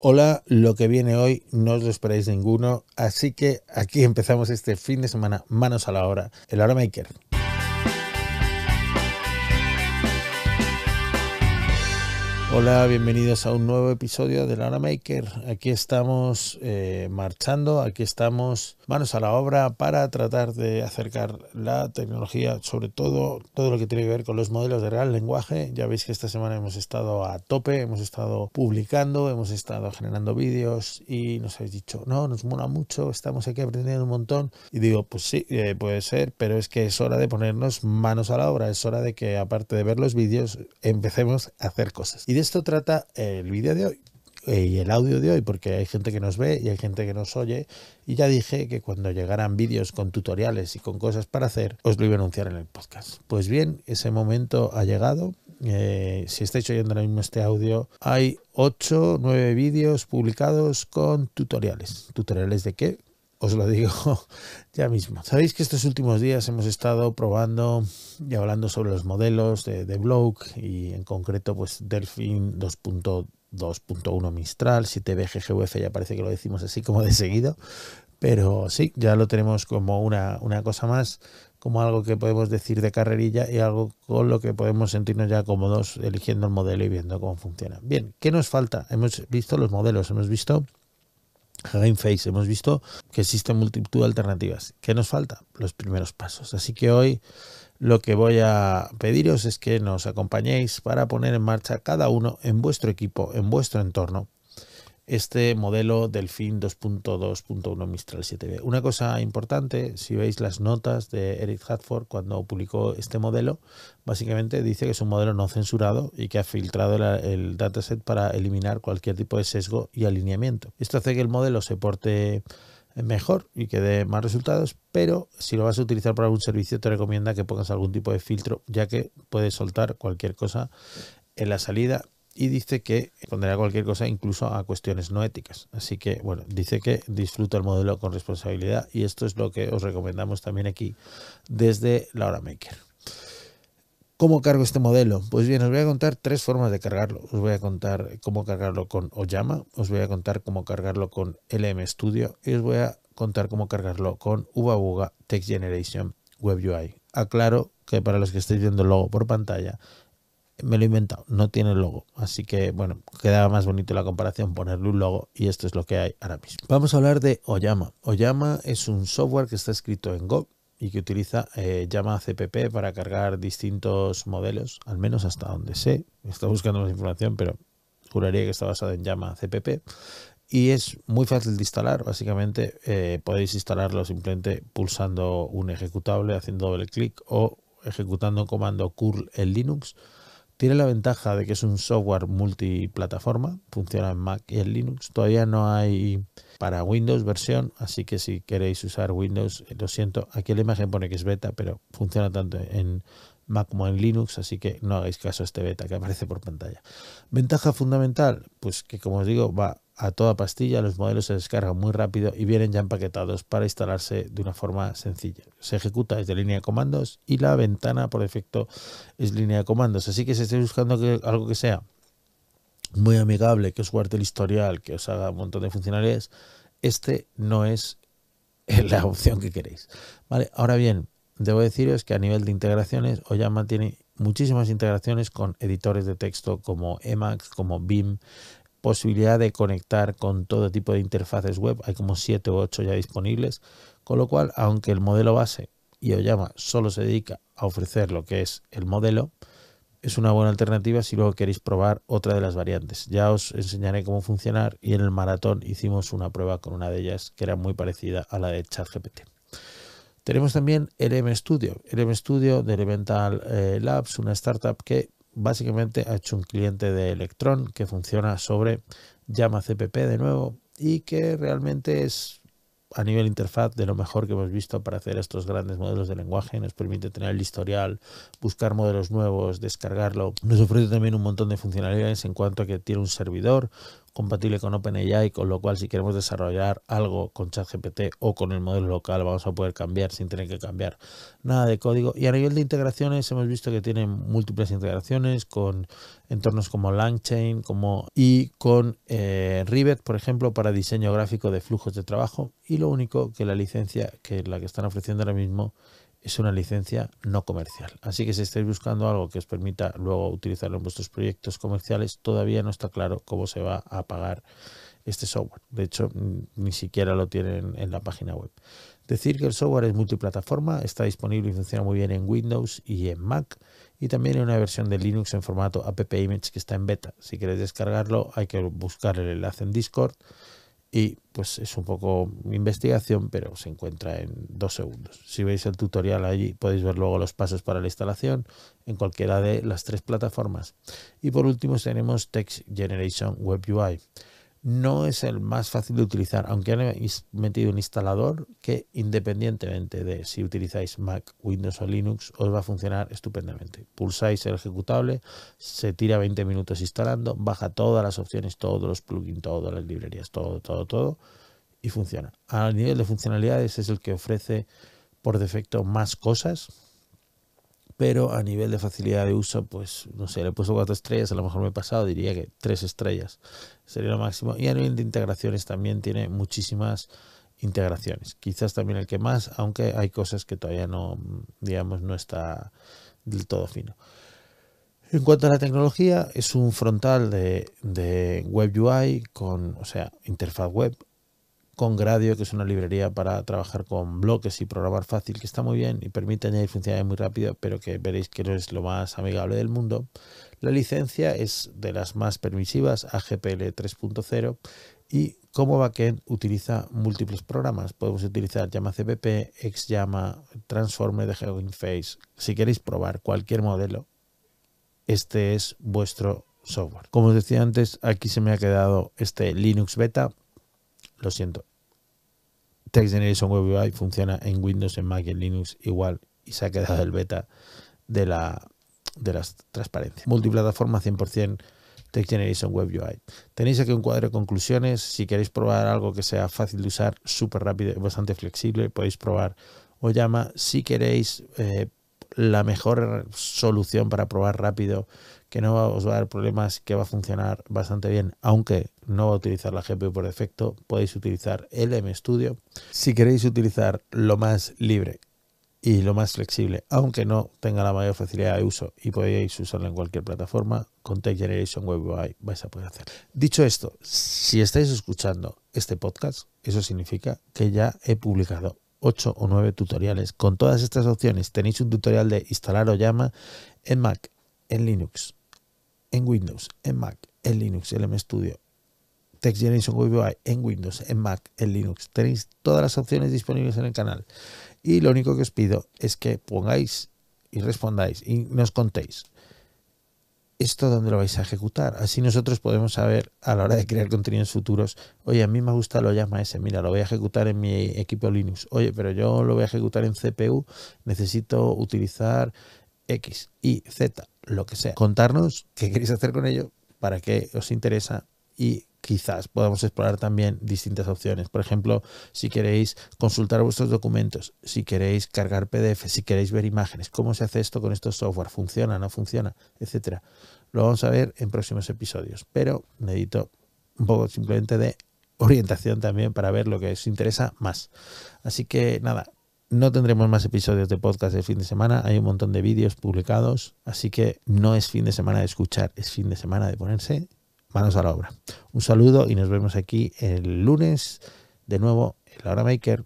Hola, lo que viene hoy no os lo esperáis ninguno, así que aquí empezamos este fin de semana manos a la hora el Hora Maker. Hola, bienvenidos a un nuevo episodio de Lana Maker. Aquí estamos eh, marchando, aquí estamos manos a la obra para tratar de acercar la tecnología, sobre todo todo lo que tiene que ver con los modelos de real lenguaje. Ya veis que esta semana hemos estado a tope, hemos estado publicando, hemos estado generando vídeos y nos habéis dicho, no, nos mola mucho, estamos aquí aprendiendo un montón. Y digo, pues sí, eh, puede ser, pero es que es hora de ponernos manos a la obra, es hora de que aparte de ver los vídeos, empecemos a hacer cosas. Y esto trata eh, el vídeo de hoy eh, y el audio de hoy, porque hay gente que nos ve y hay gente que nos oye. Y ya dije que cuando llegaran vídeos con tutoriales y con cosas para hacer, os lo iba a anunciar en el podcast. Pues bien, ese momento ha llegado. Eh, si estáis oyendo ahora mismo este audio, hay 8, 9 vídeos publicados con tutoriales. ¿Tutoriales de qué? os lo digo ya mismo. Sabéis que estos últimos días hemos estado probando y hablando sobre los modelos de, de y en concreto pues Delphin 2.2.1 Mistral, 7B ya parece que lo decimos así como de seguido, pero sí, ya lo tenemos como una, una cosa más, como algo que podemos decir de carrerilla y algo con lo que podemos sentirnos ya cómodos eligiendo el modelo y viendo cómo funciona. Bien, ¿qué nos falta? Hemos visto los modelos, hemos visto Game Face. Hemos visto que existen multitud de alternativas. ¿Qué nos falta? Los primeros pasos. Así que hoy lo que voy a pediros es que nos acompañéis para poner en marcha cada uno en vuestro equipo, en vuestro entorno, este modelo DELFIN 2.2.1 Mistral 7B. Una cosa importante, si veis las notas de Eric Hartford cuando publicó este modelo, básicamente dice que es un modelo no censurado y que ha filtrado el, dataset para eliminar cualquier tipo de sesgo y alineamiento. Esto hace que el modelo se porte mejor y que dé más resultados, pero si lo vas a utilizar para algún servicio te recomienda que pongas algún tipo de filtro, ya que puedes soltar cualquier cosa en la salida y dice que pondrá cualquier cosa, incluso a cuestiones no éticas. Así que, bueno, dice que disfruta el modelo con responsabilidad y esto es lo que os recomendamos también aquí desde la hora maker. ¿Cómo cargo este modelo? Pues bien, os voy a contar tres formas de cargarlo. Os voy a contar cómo cargarlo con Oyama, os voy a contar cómo cargarlo con LM Studio y os voy a contar cómo cargarlo con Ubabuga Text Generation Web UI. Aclaro que para los que estéis viendo el logo por pantalla, me lo he inventado, no tiene logo. Así que, bueno, quedaba más bonito la comparación ponerle un logo y esto es lo que hay ahora mismo. Vamos a hablar de Oyama. Oyama es un software que está escrito en Go y que utiliza eh, CPP para cargar distintos modelos, al menos hasta donde sé. Estoy buscando más información, pero juraría que está basado en llama CPP. Y es muy fácil de instalar, básicamente eh, podéis instalarlo simplemente pulsando un ejecutable, haciendo doble clic o ejecutando un comando curl en Linux tiene la ventaja de que es un software multiplataforma, funciona en Mac y en Linux. Todavía no hay para Windows versión, así que si queréis usar Windows, eh, lo siento, aquí la imagen pone que es beta, pero funciona tanto en Mac como en Linux, así que no hagáis caso a este beta que aparece por pantalla. Ventaja fundamental, pues que como os digo, va a toda pastilla, los modelos se descargan muy rápido y vienen ya empaquetados para instalarse de una forma sencilla. Se ejecuta desde línea de comandos y la ventana por defecto es línea de comandos. Así que si estáis buscando que, algo que sea muy amigable, que os guarde el historial, que os haga un montón de funcionalidades, este no es la opción que queréis. Vale, ahora bien, debo deciros que a nivel de integraciones, Oyama tiene muchísimas integraciones con editores de texto como Emacs, como BIM, posibilidad de conectar con todo tipo de interfaces web, hay como 7 u 8 ya disponibles, con lo cual, aunque el modelo base y Oyama solo se dedica a ofrecer lo que es el modelo, es una buena alternativa si luego queréis probar otra de las variantes. Ya os enseñaré cómo funcionar y en el maratón hicimos una prueba con una de ellas que era muy parecida a la de ChatGPT. Tenemos también LM Studio, LM Studio de Elemental eh, Labs, una startup que básicamente ha hecho un cliente de Electron que funciona sobre llama CPP de nuevo y que realmente es a nivel interfaz de lo mejor que hemos visto para hacer estos grandes modelos de lenguaje. Nos permite tener el historial, buscar modelos nuevos, descargarlo. Nos ofrece también un montón de funcionalidades en cuanto a que tiene un servidor compatible con OpenAI, con lo cual si queremos desarrollar algo con ChatGPT o con el modelo local vamos a poder cambiar sin tener que cambiar nada de código. Y a nivel de integraciones hemos visto que tienen múltiples integraciones con entornos como LangChain como, y con eh, Rivet, por ejemplo, para diseño gráfico de flujos de trabajo. Y lo único que la licencia que la que están ofreciendo ahora mismo es una licencia no comercial. Así que si estáis buscando algo que os permita luego utilizarlo en vuestros proyectos comerciales, todavía no está claro cómo se va a pagar este software. De hecho, mm, ni siquiera lo tienen en la página web. Decir que el software es multiplataforma, está disponible y funciona muy bien en Windows y en Mac, y también hay una versión de Linux en formato app image que está en beta. Si queréis descargarlo, hay que buscar el enlace en Discord y pues es un poco investigación, pero se encuentra en dos segundos. Si veis el tutorial allí, podéis ver luego los pasos para la instalación en cualquiera de las tres plataformas. Y por último tenemos Text Generation Web UI no es el más fácil de utilizar, aunque han metido un instalador que independientemente de si utilizáis Mac, Windows o Linux, os va a funcionar estupendamente. Pulsáis el ejecutable, se tira 20 minutos instalando, baja todas las opciones, todos los plugins, todas las librerías, todo, todo, todo, y funciona. A nivel de funcionalidades es el que ofrece por defecto más cosas, pero a nivel de facilidad de uso, pues no sé, le he puesto cuatro estrellas, a lo mejor me he pasado, diría que tres estrellas sería lo máximo. Y a nivel de integraciones también tiene muchísimas integraciones, quizás también el que más, aunque hay cosas que todavía no, digamos, no está del todo fino. En cuanto a la tecnología, es un frontal de, de web UI con, o sea, interfaz web con Gradio, que es una librería para trabajar con bloques y programar fácil, que está muy bien y permite añadir funcionalidades muy rápido, pero que veréis que no es lo más amigable del mundo. La licencia es de las más permisivas, AGPL 3.0, y como backend utiliza múltiples programas. Podemos utilizar Llama CPP, XYAMA, Transformer de Hugging Face. Si queréis probar cualquier modelo, este es vuestro software. Como os decía antes, aquí se me ha quedado este Linux Beta lo siento. Text Generation Web UI funciona en Windows, en Mac y en Linux igual y se ha quedado el beta de la de las transparencias. Multiplataforma 100% Text Generation Web UI. Tenéis aquí un cuadro de conclusiones. Si queréis probar algo que sea fácil de usar, súper rápido y bastante flexible, podéis probar llama. Si queréis eh, la mejor solución para probar rápido, que no os va a dar problemas, que va a funcionar bastante bien, aunque no va a utilizar la GPU por defecto, podéis utilizar LM Studio. Si queréis utilizar lo más libre y lo más flexible, aunque no tenga la mayor facilidad de uso y podéis usarlo en cualquier plataforma, con Tech Generation Web UI vais a poder hacer. Dicho esto, si estáis escuchando este podcast, eso significa que ya he publicado 8 o 9 tutoriales. Con todas estas opciones tenéis un tutorial de instalar llama en Mac, en Linux, en Windows, en Mac, en Linux, en studio Text Generation WebUI en Windows, en Mac, en Linux. Tenéis todas las opciones disponibles en el canal. Y lo único que os pido es que pongáis y respondáis y nos contéis ¿esto dónde lo vais a ejecutar? Así nosotros podemos saber a la hora de crear contenidos futuros, oye, a mí me gusta lo llama ese, mira, lo voy a ejecutar en mi equipo Linux, oye, pero yo lo voy a ejecutar en CPU, necesito utilizar X, Y, Z, lo que sea. Contarnos qué queréis hacer con ello, para qué os interesa y quizás podamos explorar también distintas opciones. Por ejemplo, si queréis consultar vuestros documentos, si queréis cargar PDF, si queréis ver imágenes, cómo se hace esto con estos software, funciona, no funciona, etcétera. Lo vamos a ver en próximos episodios, pero necesito un poco simplemente de orientación también para ver lo que os interesa más. Así que nada, no tendremos más episodios de podcast el fin de semana. Hay un montón de vídeos publicados. Así que no es fin de semana de escuchar, es fin de semana de ponerse manos a la obra. Un saludo y nos vemos aquí el lunes de nuevo en la hora maker.